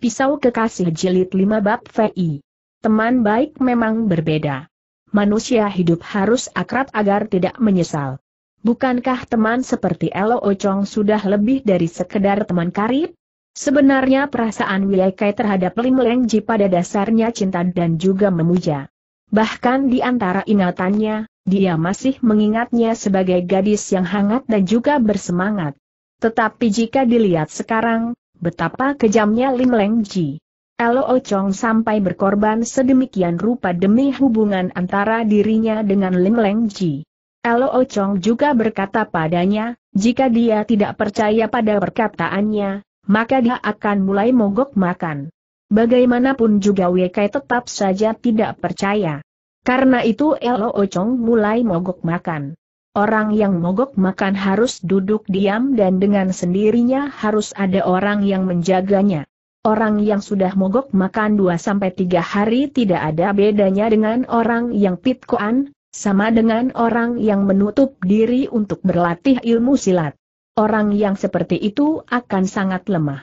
Pisau Kekasih Jilid 5 Bab VI. Teman baik memang berbeda. Manusia hidup harus akrab agar tidak menyesal. Bukankah teman seperti Elo ocong sudah lebih dari sekedar teman karib? Sebenarnya perasaan Wiyakai terhadap Lim Leng Ji pada dasarnya cinta dan juga memuja. Bahkan di antara ingatannya, dia masih mengingatnya sebagai gadis yang hangat dan juga bersemangat. Tetapi jika dilihat sekarang, Betapa kejamnya Lim Leng Ji. Lo Chong sampai berkorban sedemikian rupa demi hubungan antara dirinya dengan Lim Leng Ji. Lo Chong juga berkata padanya, jika dia tidak percaya pada perkataannya, maka dia akan mulai mogok makan. Bagaimanapun juga WK tetap saja tidak percaya. Karena itu Lo Chong mulai mogok makan. Orang yang mogok makan harus duduk diam dan dengan sendirinya harus ada orang yang menjaganya. Orang yang sudah mogok makan 2-3 hari tidak ada bedanya dengan orang yang pitkoan, sama dengan orang yang menutup diri untuk berlatih ilmu silat. Orang yang seperti itu akan sangat lemah.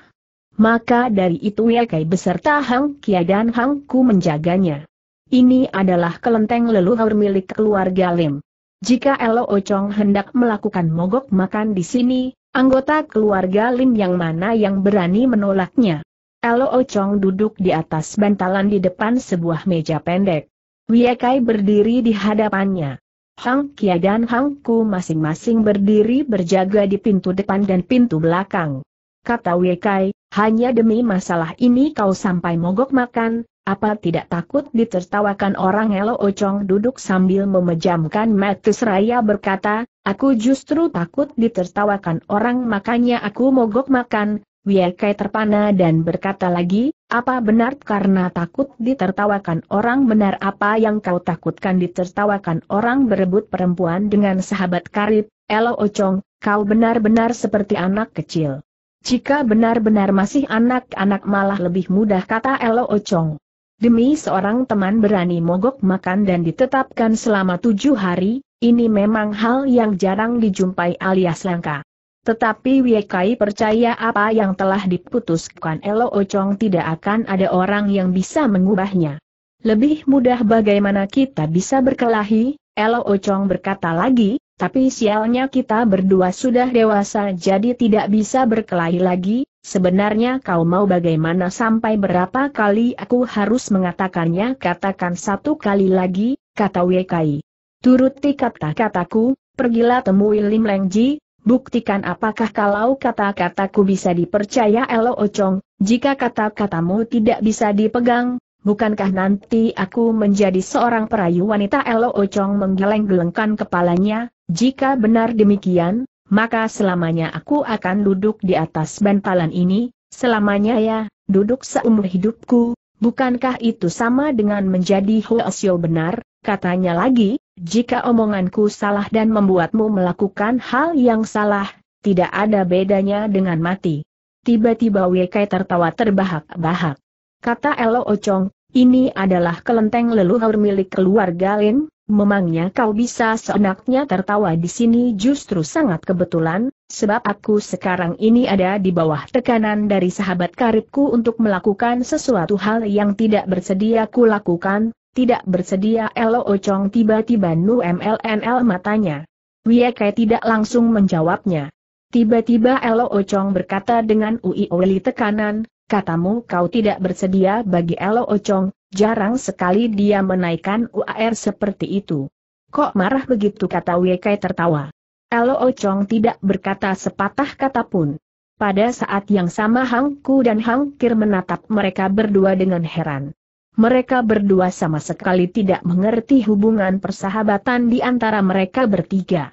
Maka dari itu Yekai ya beserta Hang Kia dan Hang Ku menjaganya. Ini adalah kelenteng leluhur milik keluarga Lim. Jika Elo Ocong hendak melakukan mogok makan di sini, anggota keluarga Lim yang mana yang berani menolaknya. Elo Ocong duduk di atas bantalan di depan sebuah meja pendek. Wiekai berdiri di hadapannya. Hang Kia dan Hang Ku masing-masing berdiri berjaga di pintu depan dan pintu belakang. Kata Wiekai, hanya demi masalah ini kau sampai mogok makan, apa tidak takut ditertawakan orang Elo Ocong duduk sambil memejamkan mata seraya berkata, aku justru takut ditertawakan orang makanya aku mogok makan, Wiekai terpana dan berkata lagi, apa benar karena takut ditertawakan orang benar apa yang kau takutkan ditertawakan orang berebut perempuan dengan sahabat karib, Elo Ocong, kau benar-benar seperti anak kecil. Jika benar-benar masih anak-anak malah lebih mudah kata Elo Ocong. Demi seorang teman berani mogok makan dan ditetapkan selama tujuh hari, ini memang hal yang jarang dijumpai alias langka. Tetapi Wiekai percaya apa yang telah diputuskan Elo Ocong tidak akan ada orang yang bisa mengubahnya. Lebih mudah bagaimana kita bisa berkelahi, Elo Ocong berkata lagi, tapi sialnya kita berdua sudah dewasa jadi tidak bisa berkelahi lagi, sebenarnya kau mau bagaimana sampai berapa kali aku harus mengatakannya katakan satu kali lagi, kata Wekai. Turuti kata-kataku, pergilah temui Lim Lengji, buktikan apakah kalau kata-kataku bisa dipercaya Elo Ocong, jika kata-katamu tidak bisa dipegang, bukankah nanti aku menjadi seorang perayu wanita Elo Ocong menggeleng-gelengkan kepalanya, jika benar demikian, maka selamanya aku akan duduk di atas bantalan ini, selamanya ya, duduk seumur hidupku, bukankah itu sama dengan menjadi Hoesyo benar, katanya lagi, jika omonganku salah dan membuatmu melakukan hal yang salah, tidak ada bedanya dengan mati. Tiba-tiba WK tertawa terbahak-bahak. Kata Elo Ocong, ini adalah kelenteng leluhur milik keluarga Lin, Memangnya kau bisa seenaknya tertawa di sini justru sangat kebetulan, sebab aku sekarang ini ada di bawah tekanan dari sahabat karibku untuk melakukan sesuatu hal yang tidak bersedia ku lakukan, tidak bersedia Elo Ocong tiba-tiba nu MLNL matanya. Wiekai tidak langsung menjawabnya. Tiba-tiba Elo Ocong berkata dengan ui oli tekanan, katamu kau tidak bersedia bagi Elo Ocong, Jarang sekali dia menaikkan UAR seperti itu. Kok marah begitu kata Wekai tertawa. Elo Ocong tidak berkata sepatah kata pun. Pada saat yang sama Hangku dan Hangkir menatap mereka berdua dengan heran. Mereka berdua sama sekali tidak mengerti hubungan persahabatan di antara mereka bertiga.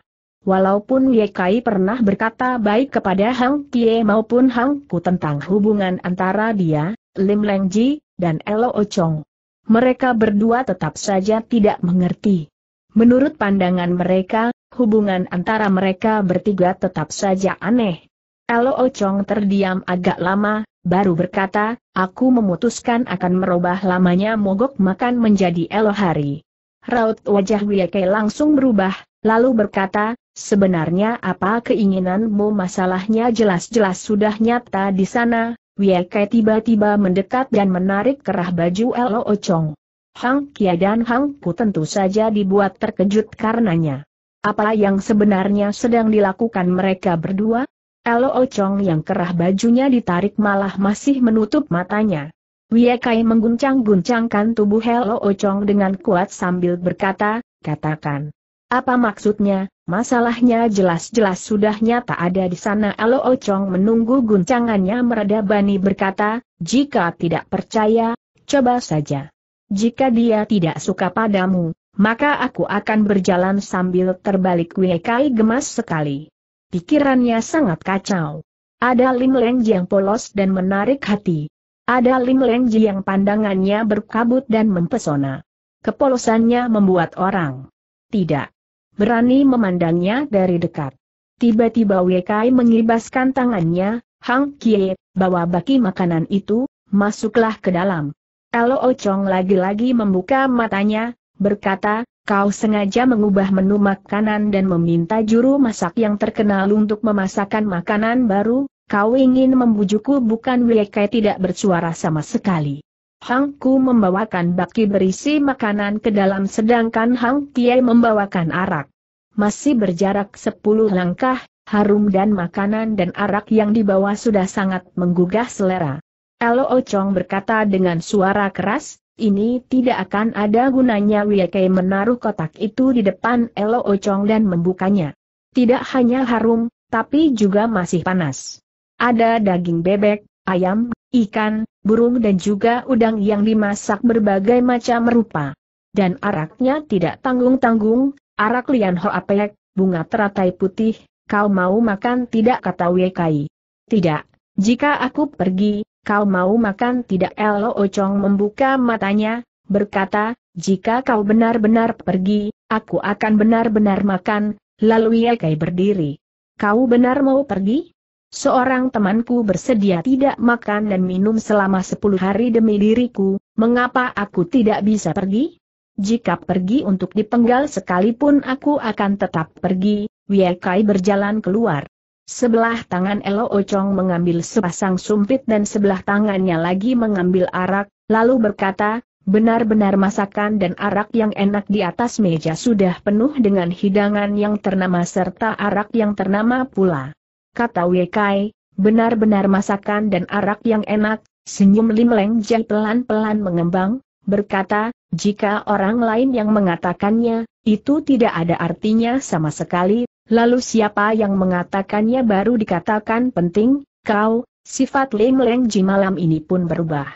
Walaupun Yekai pernah berkata baik kepada Hang Kie maupun Hang Ku tentang hubungan antara dia, Lim Leng Ji, dan Elo Ochong. Mereka berdua tetap saja tidak mengerti. Menurut pandangan mereka, hubungan antara mereka bertiga tetap saja aneh. Elo Ochong terdiam agak lama, baru berkata, aku memutuskan akan merubah lamanya mogok makan menjadi Elo hari." Raut wajah Wieke langsung berubah, lalu berkata, sebenarnya apa keinginanmu masalahnya jelas-jelas sudah nyata di sana, Kai tiba-tiba mendekat dan menarik kerah baju Lo Ocong. Hang Kia dan Hang Ku tentu saja dibuat terkejut karenanya. Apa yang sebenarnya sedang dilakukan mereka berdua? Lo Ocong yang kerah bajunya ditarik malah masih menutup matanya. Wiekai mengguncang-guncangkan tubuh Lo Ocong dengan kuat sambil berkata, katakan. Apa maksudnya, Masalahnya jelas-jelas sudah nyata ada di sana Alo Ocong menunggu guncangannya mereda Bani berkata, jika tidak percaya, coba saja. Jika dia tidak suka padamu, maka aku akan berjalan sambil terbalik Wekai gemas sekali. Pikirannya sangat kacau. Ada Lim Leng yang polos dan menarik hati. Ada Lim Leng yang pandangannya berkabut dan mempesona. Kepolosannya membuat orang tidak berani memandangnya dari dekat. Tiba-tiba Wekai mengibaskan tangannya, Hang Kie, bawa baki makanan itu, masuklah ke dalam. Kalau Ochong oh lagi-lagi membuka matanya, berkata, kau sengaja mengubah menu makanan dan meminta juru masak yang terkenal untuk memasakkan makanan baru, kau ingin membujukku bukan Wekai tidak bersuara sama sekali. Hangku membawakan baki berisi makanan ke dalam sedangkan Hang Kiai membawakan arak. Masih berjarak sepuluh langkah, harum dan makanan dan arak yang dibawa sudah sangat menggugah selera. Elo Ocong berkata dengan suara keras, ini tidak akan ada gunanya Wieke menaruh kotak itu di depan Elo Ocong dan membukanya. Tidak hanya harum, tapi juga masih panas. Ada daging bebek, ayam, ikan, burung dan juga udang yang dimasak berbagai macam rupa. Dan araknya tidak tanggung-tanggung, arak lian apek, bunga teratai putih, kau mau makan tidak kata Wekai. Tidak, jika aku pergi, kau mau makan tidak Elo Ocong membuka matanya, berkata, jika kau benar-benar pergi, aku akan benar-benar makan, lalu Wekai berdiri. Kau benar mau pergi? Seorang temanku bersedia tidak makan dan minum selama sepuluh hari demi diriku, mengapa aku tidak bisa pergi? Jika pergi untuk dipenggal sekalipun aku akan tetap pergi, Wiekai berjalan keluar. Sebelah tangan Elo Ocong mengambil sepasang sumpit dan sebelah tangannya lagi mengambil arak, lalu berkata, benar-benar masakan dan arak yang enak di atas meja sudah penuh dengan hidangan yang ternama serta arak yang ternama pula kata Wekai, benar-benar masakan dan arak yang enak, senyum Lim Jai pelan-pelan mengembang, berkata, jika orang lain yang mengatakannya, itu tidak ada artinya sama sekali, lalu siapa yang mengatakannya baru dikatakan penting, kau, sifat Lim Leng Ji malam ini pun berubah.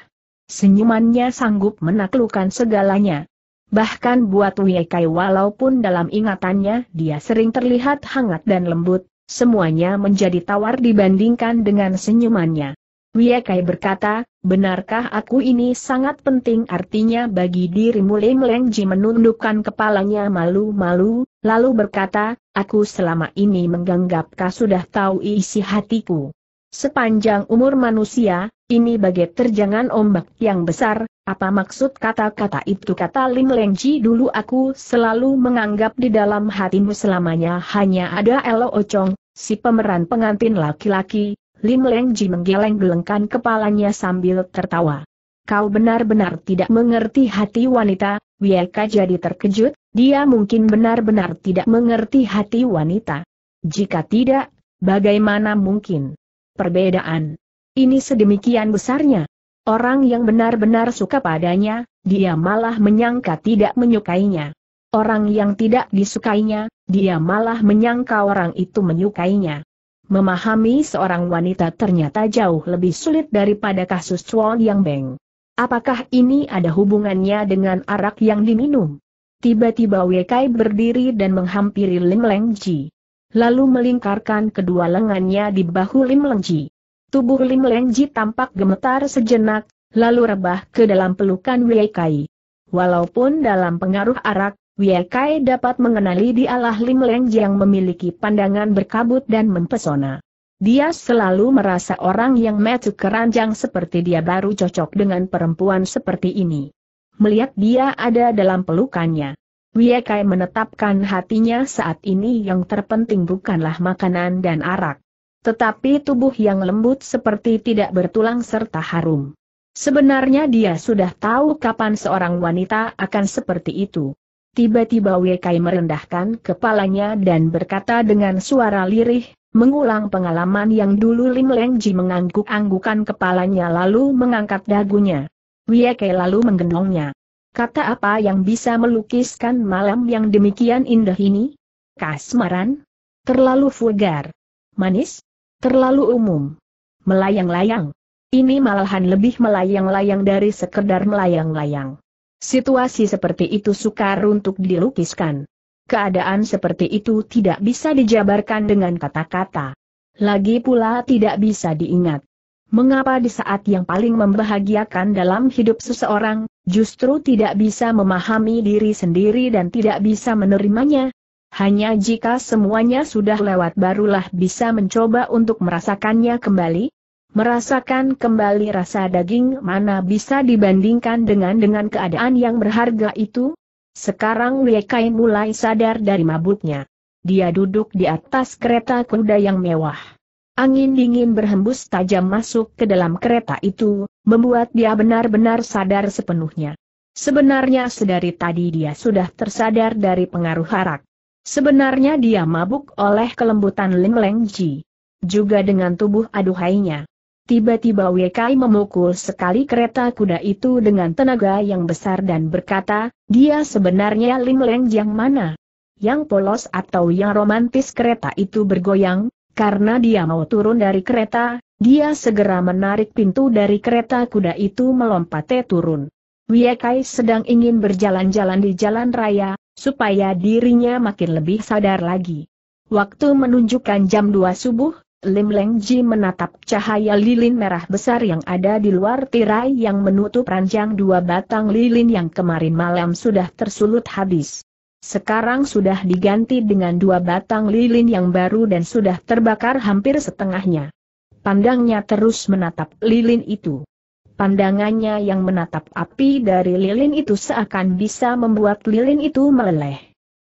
Senyumannya sanggup menaklukkan segalanya. Bahkan buat Wekai walaupun dalam ingatannya dia sering terlihat hangat dan lembut, Semuanya menjadi tawar dibandingkan dengan senyumannya. Wiekai berkata, benarkah aku ini sangat penting artinya bagi dirimu Lim Lengji menundukkan kepalanya malu-malu, lalu berkata, aku selama ini menganggapkah sudah tahu isi hatiku. Sepanjang umur manusia, ini bagai terjangan ombak yang besar, apa maksud kata-kata itu kata Lim Lengji dulu aku selalu menganggap di dalam hatimu selamanya hanya ada Elo Ocong, Si pemeran pengantin laki-laki, Lim Leng Ji menggeleng-gelengkan kepalanya sambil tertawa. Kau benar-benar tidak mengerti hati wanita, Wieka jadi terkejut, dia mungkin benar-benar tidak mengerti hati wanita. Jika tidak, bagaimana mungkin? Perbedaan. Ini sedemikian besarnya. Orang yang benar-benar suka padanya, dia malah menyangka tidak menyukainya. Orang yang tidak disukainya, dia malah menyangka orang itu menyukainya. Memahami seorang wanita ternyata jauh lebih sulit daripada kasus Chuan Yang Beng. Apakah ini ada hubungannya dengan arak yang diminum? Tiba-tiba Wekai berdiri dan menghampiri Lim Leng Ji. Lalu melingkarkan kedua lengannya di bahu Lim Leng Ji. Tubuh Lim Leng Ji tampak gemetar sejenak, lalu rebah ke dalam pelukan Wekai. Walaupun dalam pengaruh arak, Wiekai dapat mengenali dialah Lim Leng yang memiliki pandangan berkabut dan mempesona. Dia selalu merasa orang yang metu keranjang seperti dia baru cocok dengan perempuan seperti ini. Melihat dia ada dalam pelukannya. Wiekai menetapkan hatinya saat ini yang terpenting bukanlah makanan dan arak. Tetapi tubuh yang lembut seperti tidak bertulang serta harum. Sebenarnya dia sudah tahu kapan seorang wanita akan seperti itu. Tiba-tiba Wekai merendahkan kepalanya dan berkata dengan suara lirih, mengulang pengalaman yang dulu Lim Leng mengangguk-anggukan kepalanya lalu mengangkat dagunya. Wekai lalu menggendongnya. Kata apa yang bisa melukiskan malam yang demikian indah ini? Kasmaran? Terlalu vulgar. Manis? Terlalu umum. Melayang-layang. Ini malahan lebih melayang-layang dari sekedar melayang-layang. Situasi seperti itu sukar untuk dilukiskan. Keadaan seperti itu tidak bisa dijabarkan dengan kata-kata. Lagi pula tidak bisa diingat. Mengapa di saat yang paling membahagiakan dalam hidup seseorang, justru tidak bisa memahami diri sendiri dan tidak bisa menerimanya? Hanya jika semuanya sudah lewat barulah bisa mencoba untuk merasakannya kembali, Merasakan kembali rasa daging mana bisa dibandingkan dengan dengan keadaan yang berharga itu? Sekarang Lie Kai mulai sadar dari mabuknya. Dia duduk di atas kereta kuda yang mewah. Angin dingin berhembus tajam masuk ke dalam kereta itu, membuat dia benar-benar sadar sepenuhnya. Sebenarnya sedari tadi dia sudah tersadar dari pengaruh harak. Sebenarnya dia mabuk oleh kelembutan Ling Leng Ji. Juga dengan tubuh aduhainya. Tiba-tiba Wekai memukul sekali kereta kuda itu dengan tenaga yang besar dan berkata, dia sebenarnya lim Leng yang mana? Yang polos atau yang romantis kereta itu bergoyang, karena dia mau turun dari kereta, dia segera menarik pintu dari kereta kuda itu melompat turun. Wiekai sedang ingin berjalan-jalan di jalan raya, supaya dirinya makin lebih sadar lagi. Waktu menunjukkan jam 2 subuh, Lim Leng Ji menatap cahaya lilin merah besar yang ada di luar tirai yang menutup ranjang dua batang lilin yang kemarin malam sudah tersulut habis. Sekarang sudah diganti dengan dua batang lilin yang baru dan sudah terbakar hampir setengahnya. Pandangnya terus menatap lilin itu. Pandangannya yang menatap api dari lilin itu seakan bisa membuat lilin itu meleleh.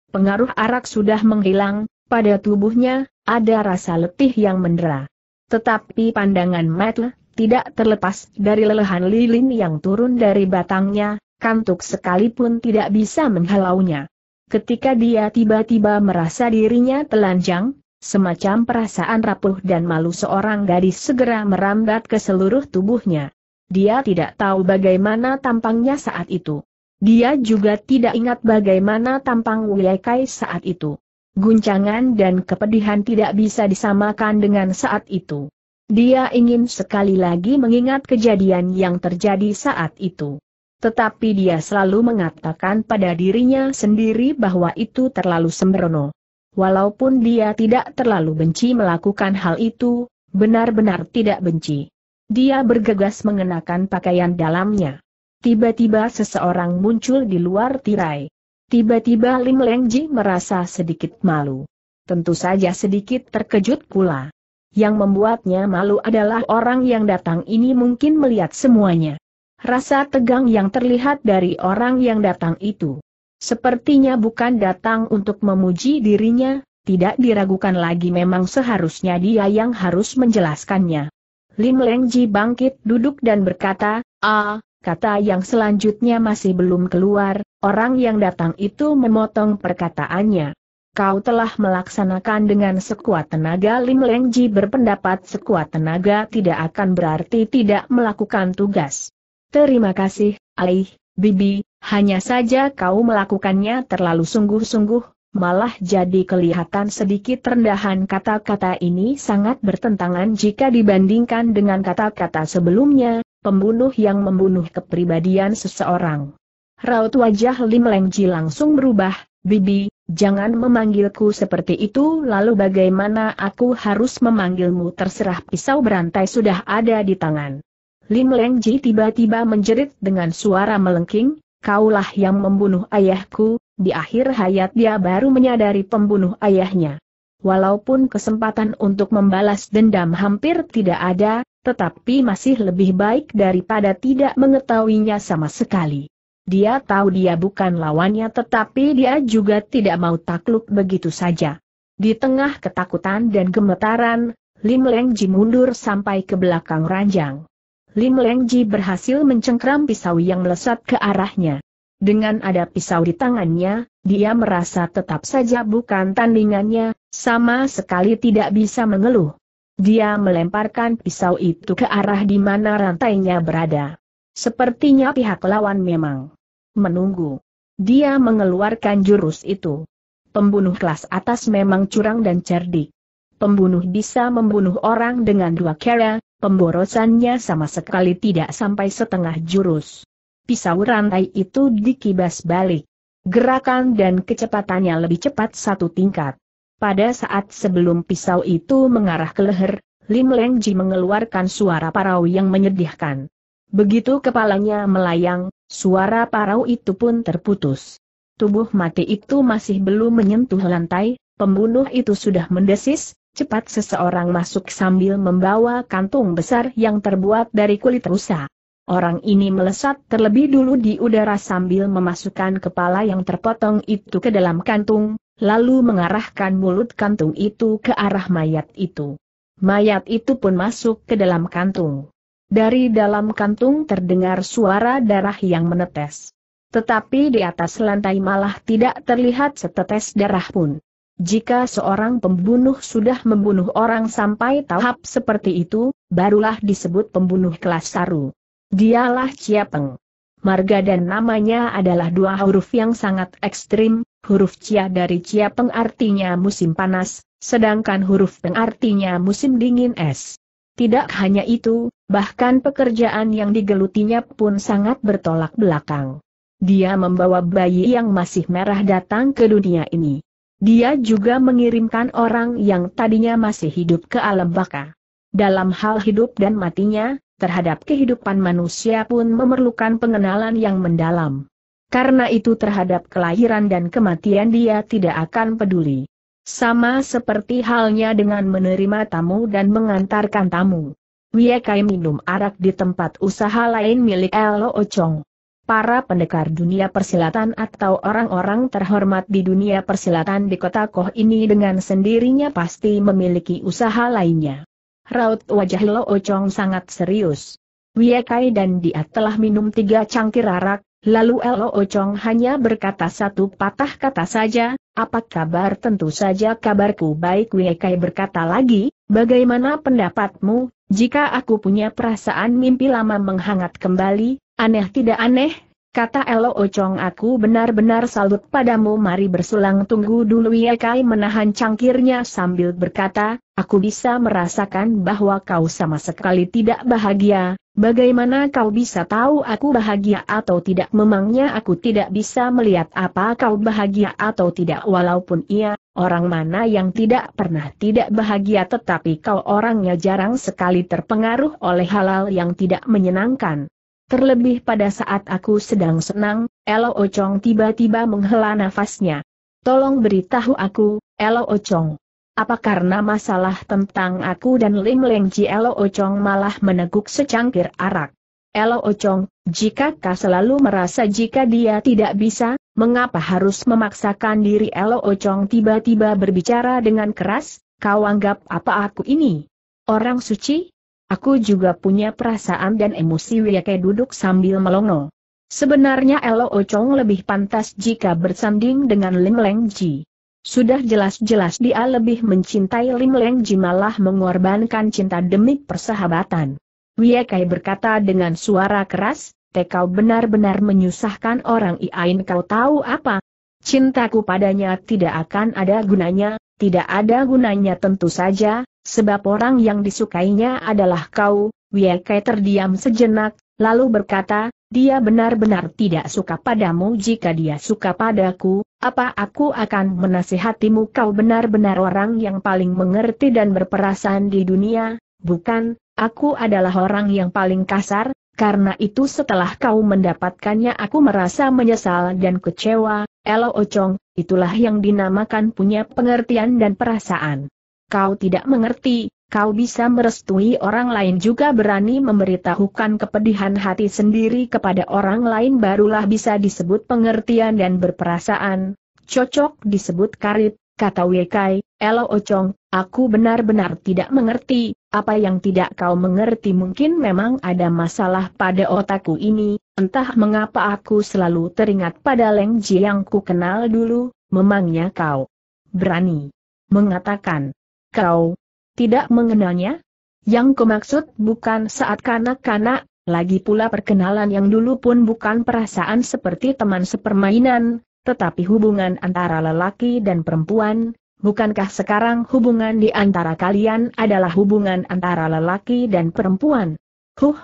Pengaruh arak sudah menghilang, pada tubuhnya, ada rasa letih yang mendera. Tetapi pandangan Matt tidak terlepas dari lelehan lilin yang turun dari batangnya, kantuk sekalipun tidak bisa menghalaunya. Ketika dia tiba-tiba merasa dirinya telanjang, semacam perasaan rapuh dan malu seorang gadis segera merambat ke seluruh tubuhnya. Dia tidak tahu bagaimana tampangnya saat itu. Dia juga tidak ingat bagaimana tampang Wiyakai saat itu. Guncangan dan kepedihan tidak bisa disamakan dengan saat itu. Dia ingin sekali lagi mengingat kejadian yang terjadi saat itu. Tetapi dia selalu mengatakan pada dirinya sendiri bahwa itu terlalu sembrono. Walaupun dia tidak terlalu benci melakukan hal itu, benar-benar tidak benci. Dia bergegas mengenakan pakaian dalamnya. Tiba-tiba seseorang muncul di luar tirai. Tiba-tiba Lim Leng Ji merasa sedikit malu. Tentu saja sedikit terkejut pula. Yang membuatnya malu adalah orang yang datang ini mungkin melihat semuanya. Rasa tegang yang terlihat dari orang yang datang itu. Sepertinya bukan datang untuk memuji dirinya, tidak diragukan lagi memang seharusnya dia yang harus menjelaskannya. Lim Leng Ji bangkit duduk dan berkata, Ah, Kata yang selanjutnya masih belum keluar, orang yang datang itu memotong perkataannya. Kau telah melaksanakan dengan sekuat tenaga Lim Leng Ji berpendapat sekuat tenaga tidak akan berarti tidak melakukan tugas. Terima kasih, Aih, Bibi, hanya saja kau melakukannya terlalu sungguh-sungguh, malah jadi kelihatan sedikit rendahan kata-kata ini sangat bertentangan jika dibandingkan dengan kata-kata sebelumnya, pembunuh yang membunuh kepribadian seseorang. Raut wajah Lim Lengji langsung berubah, Bibi, jangan memanggilku seperti itu lalu bagaimana aku harus memanggilmu terserah pisau berantai sudah ada di tangan. Lim Lengji tiba-tiba menjerit dengan suara melengking, kaulah yang membunuh ayahku, di akhir hayat dia baru menyadari pembunuh ayahnya walaupun kesempatan untuk membalas dendam hampir tidak ada, tetapi masih lebih baik daripada tidak mengetahuinya sama sekali. Dia tahu dia bukan lawannya tetapi dia juga tidak mau takluk begitu saja. Di tengah ketakutan dan gemetaran, Lim Leng Ji mundur sampai ke belakang ranjang. Lim Leng Ji berhasil mencengkram pisau yang melesat ke arahnya. Dengan ada pisau di tangannya, dia merasa tetap saja bukan tandingannya, sama sekali tidak bisa mengeluh. Dia melemparkan pisau itu ke arah di mana rantainya berada. Sepertinya pihak lawan memang menunggu. Dia mengeluarkan jurus itu. Pembunuh kelas atas memang curang dan cerdik. Pembunuh bisa membunuh orang dengan dua kera, pemborosannya sama sekali tidak sampai setengah jurus. Pisau rantai itu dikibas balik. Gerakan dan kecepatannya lebih cepat satu tingkat. Pada saat sebelum pisau itu mengarah ke leher, Lim Leng Ji mengeluarkan suara parau yang menyedihkan. Begitu kepalanya melayang, suara parau itu pun terputus. Tubuh mati itu masih belum menyentuh lantai, pembunuh itu sudah mendesis, cepat seseorang masuk sambil membawa kantung besar yang terbuat dari kulit rusa. Orang ini melesat terlebih dulu di udara sambil memasukkan kepala yang terpotong itu ke dalam kantung, lalu mengarahkan mulut kantung itu ke arah mayat itu. Mayat itu pun masuk ke dalam kantung. Dari dalam kantung terdengar suara darah yang menetes. Tetapi di atas lantai malah tidak terlihat setetes darah pun. Jika seorang pembunuh sudah membunuh orang sampai tahap seperti itu, barulah disebut pembunuh kelas saru. Dialah Ciapeng. Marga dan namanya adalah dua huruf yang sangat ekstrim, Huruf Cia dari Cia Peng artinya musim panas, sedangkan huruf Peng artinya musim dingin es. Tidak hanya itu, bahkan pekerjaan yang digelutinya pun sangat bertolak belakang. Dia membawa bayi yang masih merah datang ke dunia ini. Dia juga mengirimkan orang yang tadinya masih hidup ke alam baka. Dalam hal hidup dan matinya, terhadap kehidupan manusia pun memerlukan pengenalan yang mendalam. Karena itu terhadap kelahiran dan kematian dia tidak akan peduli. Sama seperti halnya dengan menerima tamu dan mengantarkan tamu. Wiekai minum arak di tempat usaha lain milik Elo Ochong. Para pendekar dunia persilatan atau orang-orang terhormat di dunia persilatan di kota Koh ini dengan sendirinya pasti memiliki usaha lainnya. Raut wajah Lo Ochong sangat serius. Wiekai dan dia telah minum tiga cangkir arak, Lalu Elo Ocong hanya berkata satu patah kata saja, apa kabar tentu saja kabarku baik Wiekai berkata lagi, bagaimana pendapatmu, jika aku punya perasaan mimpi lama menghangat kembali, aneh tidak aneh, Kata Elo Ocong aku benar-benar salut padamu mari bersulang tunggu dulu Yekai menahan cangkirnya sambil berkata, aku bisa merasakan bahwa kau sama sekali tidak bahagia, bagaimana kau bisa tahu aku bahagia atau tidak memangnya aku tidak bisa melihat apa kau bahagia atau tidak walaupun ia, orang mana yang tidak pernah tidak bahagia tetapi kau orangnya jarang sekali terpengaruh oleh halal yang tidak menyenangkan. Terlebih pada saat aku sedang senang, Elo Ocong tiba-tiba menghela nafasnya. Tolong beritahu aku, Elo Ocong. Apa karena masalah tentang aku dan Lim Leng Ji Elo Ocong malah meneguk secangkir arak? Elo Ocong, jika kau selalu merasa jika dia tidak bisa, mengapa harus memaksakan diri Elo Ocong tiba-tiba berbicara dengan keras, kau anggap apa aku ini? Orang suci? Aku juga punya perasaan dan emosi Wiyake duduk sambil melongo. Sebenarnya Elo Ocong lebih pantas jika bersanding dengan Lim Leng Ji. Sudah jelas-jelas dia lebih mencintai Lim Leng Ji malah mengorbankan cinta demi persahabatan. Wiekai berkata dengan suara keras, Tekau benar-benar menyusahkan orang Iain kau tahu apa? Cintaku padanya tidak akan ada gunanya, tidak ada gunanya tentu saja, Sebab orang yang disukainya adalah kau, Wiekai terdiam sejenak, lalu berkata, dia benar-benar tidak suka padamu jika dia suka padaku, apa aku akan menasihatimu kau benar-benar orang yang paling mengerti dan berperasaan di dunia, bukan, aku adalah orang yang paling kasar, karena itu setelah kau mendapatkannya aku merasa menyesal dan kecewa, Elo Ocong, itulah yang dinamakan punya pengertian dan perasaan. Kau tidak mengerti, kau bisa merestui orang lain juga berani memberitahukan kepedihan hati sendiri kepada orang lain barulah bisa disebut pengertian dan berperasaan. Cocok disebut karib, kata Wekai, Elo Ocong, aku benar-benar tidak mengerti, apa yang tidak kau mengerti mungkin memang ada masalah pada otakku ini, entah mengapa aku selalu teringat pada Lengji yang ku kenal dulu, memangnya kau berani mengatakan Kau tidak mengenalnya? Yang kumaksud bukan saat kanak-kanak, lagi pula perkenalan yang dulu pun bukan perasaan seperti teman sepermainan, tetapi hubungan antara lelaki dan perempuan, bukankah sekarang hubungan di antara kalian adalah hubungan antara lelaki dan perempuan? Huh,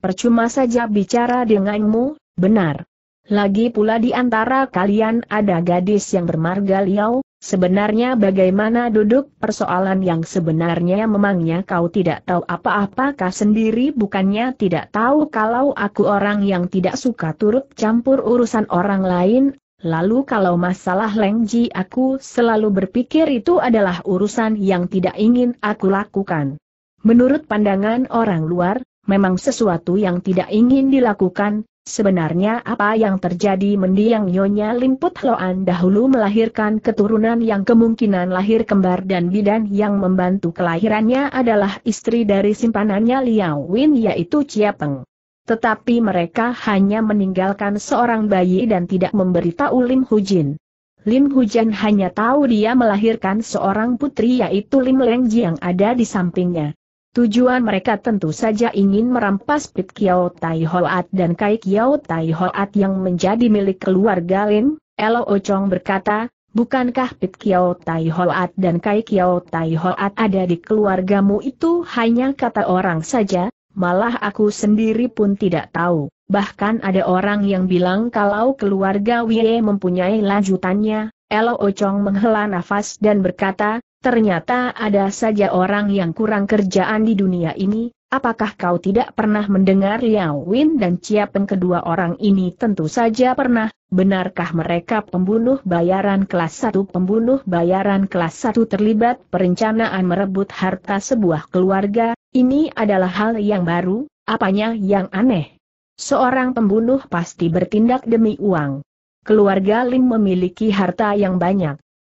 percuma saja bicara denganmu, benar. Lagi pula di antara kalian ada gadis yang bermarga liau, Sebenarnya bagaimana duduk persoalan yang sebenarnya memangnya kau tidak tahu apa-apakah sendiri bukannya tidak tahu kalau aku orang yang tidak suka turut campur urusan orang lain, lalu kalau masalah Lengji aku selalu berpikir itu adalah urusan yang tidak ingin aku lakukan. Menurut pandangan orang luar, memang sesuatu yang tidak ingin dilakukan, Sebenarnya apa yang terjadi mendiang Nyonya Limput Loan dahulu melahirkan keturunan yang kemungkinan lahir kembar dan bidan yang membantu kelahirannya adalah istri dari simpanannya Liao Win yaitu Chia Peng. Tetapi mereka hanya meninggalkan seorang bayi dan tidak memberitahu Lim Hujin. Lim Hujan hanya tahu dia melahirkan seorang putri yaitu Lim Leng yang ada di sampingnya. Tujuan mereka tentu saja ingin merampas Pit Kiao Tai Hoat dan Kai Kiao Tai Hoat yang menjadi milik keluarga Lin, Elo Ochong berkata, bukankah Pit Kiao Tai Hoat dan Kai Kiao Tai Hoat ada di keluargamu itu hanya kata orang saja, malah aku sendiri pun tidak tahu. Bahkan ada orang yang bilang kalau keluarga Wei mempunyai lanjutannya, Elo Ochong menghela nafas dan berkata, Ternyata ada saja orang yang kurang kerjaan di dunia ini, apakah kau tidak pernah mendengar Liao Win dan Chia Peng kedua orang ini tentu saja pernah, benarkah mereka pembunuh bayaran kelas 1 pembunuh bayaran kelas 1 terlibat perencanaan merebut harta sebuah keluarga, ini adalah hal yang baru, apanya yang aneh. Seorang pembunuh pasti bertindak demi uang. Keluarga Lim memiliki harta yang banyak.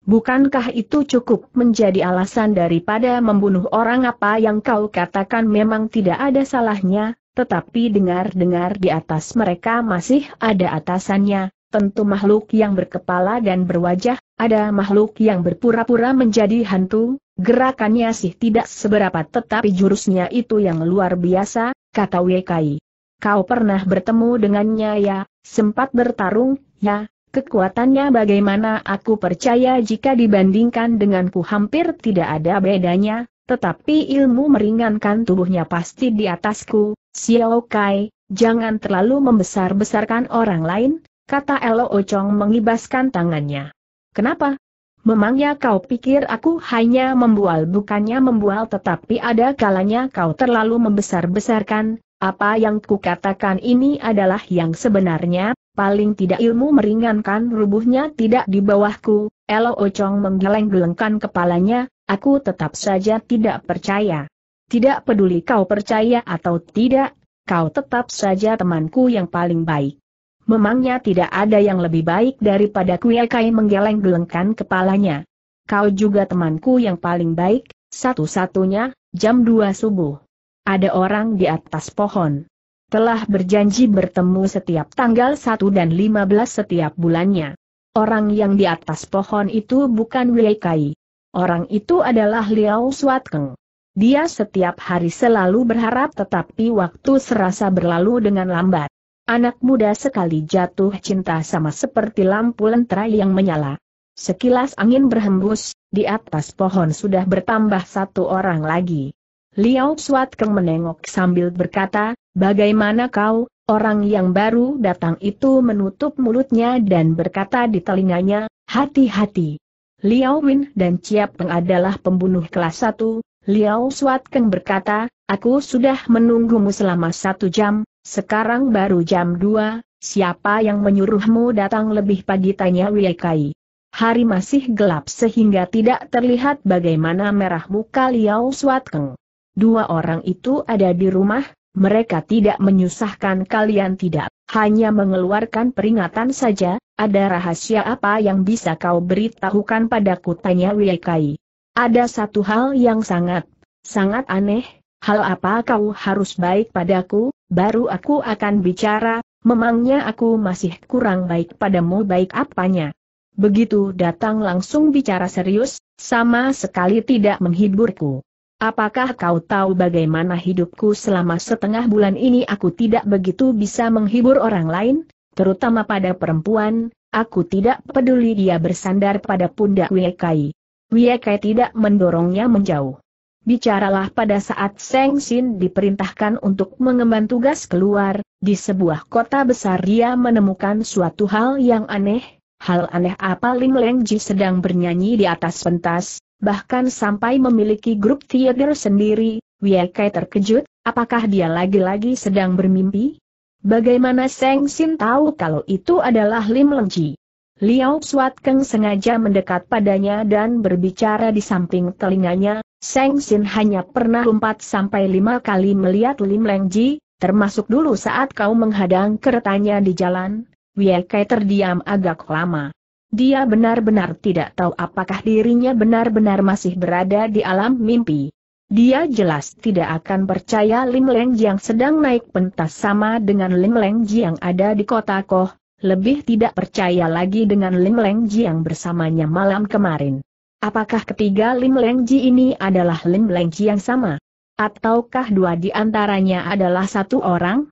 Bukankah itu cukup menjadi alasan daripada membunuh orang apa yang kau katakan memang tidak ada salahnya, tetapi dengar-dengar di atas mereka masih ada atasannya, tentu makhluk yang berkepala dan berwajah, ada makhluk yang berpura-pura menjadi hantu, gerakannya sih tidak seberapa tetapi jurusnya itu yang luar biasa, kata Wekai. Kau pernah bertemu dengannya ya, sempat bertarung, ya, Kekuatannya bagaimana aku percaya jika dibandingkan denganku hampir tidak ada bedanya, tetapi ilmu meringankan tubuhnya pasti di atasku, Xiao Kai, jangan terlalu membesar-besarkan orang lain, kata Elo Ochong mengibaskan tangannya. Kenapa? Memangnya kau pikir aku hanya membual bukannya membual tetapi ada kalanya kau terlalu membesar-besarkan, apa yang kukatakan ini adalah yang sebenarnya, paling tidak ilmu meringankan rubuhnya tidak di bawahku, Elo Ocong menggeleng-gelengkan kepalanya, aku tetap saja tidak percaya. Tidak peduli kau percaya atau tidak, kau tetap saja temanku yang paling baik. Memangnya tidak ada yang lebih baik daripada Kuyakai menggeleng-gelengkan kepalanya. Kau juga temanku yang paling baik, satu-satunya, jam 2 subuh. Ada orang di atas pohon telah berjanji bertemu setiap tanggal 1 dan 15 setiap bulannya. Orang yang di atas pohon itu bukan Wei Kai. Orang itu adalah Liao Keng. Dia setiap hari selalu berharap tetapi waktu serasa berlalu dengan lambat. Anak muda sekali jatuh cinta sama seperti lampu lentera yang menyala. Sekilas angin berhembus, di atas pohon sudah bertambah satu orang lagi. Liao Suat Keng menengok sambil berkata, bagaimana kau, orang yang baru datang itu menutup mulutnya dan berkata di telinganya, hati-hati. Liao Win dan Chia Peng adalah pembunuh kelas satu, Liao Suat Keng berkata, aku sudah menunggumu selama satu jam, sekarang baru jam dua. siapa yang menyuruhmu datang lebih pagi tanya Kai. Hari masih gelap sehingga tidak terlihat bagaimana merah muka Liao Suat Keng. Dua orang itu ada di rumah, mereka tidak menyusahkan kalian tidak, hanya mengeluarkan peringatan saja, ada rahasia apa yang bisa kau beritahukan padaku tanya Wiekai. Ada satu hal yang sangat, sangat aneh, hal apa kau harus baik padaku, baru aku akan bicara, memangnya aku masih kurang baik padamu baik apanya. Begitu datang langsung bicara serius, sama sekali tidak menghiburku. Apakah kau tahu bagaimana hidupku selama setengah bulan ini aku tidak begitu bisa menghibur orang lain, terutama pada perempuan, aku tidak peduli dia bersandar pada pundak Wiekai. Wiekai tidak mendorongnya menjauh. Bicaralah pada saat Seng Sin diperintahkan untuk mengemban tugas keluar, di sebuah kota besar dia menemukan suatu hal yang aneh, hal aneh apa Lim Leng Ji sedang bernyanyi di atas pentas, bahkan sampai memiliki grup teater sendiri, Wiekai terkejut, apakah dia lagi-lagi sedang bermimpi? Bagaimana Seng Sin tahu kalau itu adalah Lim Ji? Liao Suat Keng sengaja mendekat padanya dan berbicara di samping telinganya, Seng Sin hanya pernah empat sampai lima kali melihat Lim Ji, termasuk dulu saat kau menghadang keretanya di jalan, Wiekai terdiam agak lama. Dia benar-benar tidak tahu apakah dirinya benar-benar masih berada di alam mimpi. Dia jelas tidak akan percaya Lim Leng Jiang sedang naik pentas sama dengan Lim Leng Jiang ada di kota Koh, lebih tidak percaya lagi dengan Lim Leng Jiang bersamanya malam kemarin. Apakah ketiga Lim Leng Ji ini adalah Lim Leng Ji yang sama? Ataukah dua di antaranya adalah satu orang?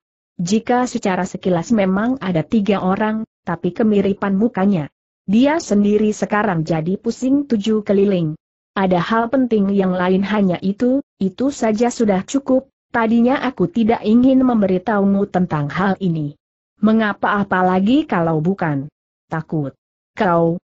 Jika secara sekilas memang ada tiga orang, tapi kemiripan mukanya. Dia sendiri sekarang jadi pusing tujuh keliling. Ada hal penting yang lain hanya itu, itu saja sudah cukup, tadinya aku tidak ingin memberitahumu tentang hal ini. Mengapa apalagi kalau bukan? Takut. Kau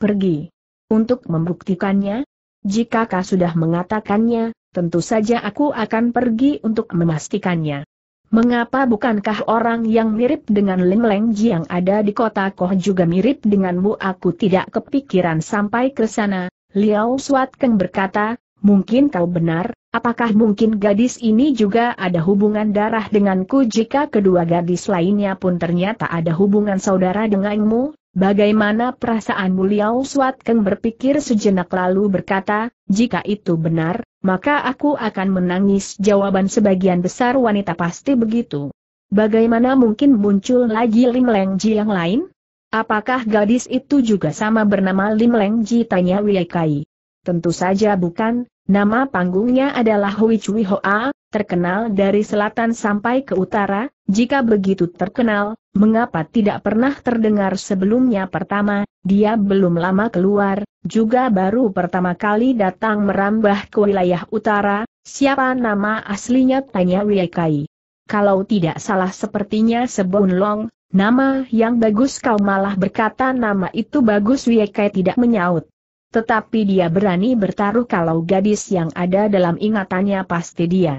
pergi. Untuk membuktikannya, jika kau sudah mengatakannya, tentu saja aku akan pergi untuk memastikannya. Mengapa bukankah orang yang mirip dengan Lin Leng yang ada di kota Koh juga mirip denganmu? Aku tidak kepikiran sampai ke sana. Liao Suat Keng berkata, mungkin kau benar, apakah mungkin gadis ini juga ada hubungan darah denganku jika kedua gadis lainnya pun ternyata ada hubungan saudara denganmu? Bagaimana perasaan Liao Suat Keng berpikir sejenak lalu berkata, jika itu benar, maka aku akan menangis jawaban sebagian besar wanita pasti begitu. Bagaimana mungkin muncul lagi Lim Leng Ji yang lain? Apakah gadis itu juga sama bernama Lim Leng Ji tanya Kai? Tentu saja bukan, nama panggungnya adalah Hui Chui Hoa, terkenal dari selatan sampai ke utara, jika begitu terkenal, mengapa tidak pernah terdengar sebelumnya pertama, dia belum lama keluar, juga baru pertama kali datang merambah ke wilayah utara, siapa nama aslinya tanya Wiekai. Kalau tidak salah sepertinya Sebun Long, nama yang bagus kau malah berkata nama itu bagus Wiekai tidak menyaut tetapi dia berani bertaruh kalau gadis yang ada dalam ingatannya pasti dia.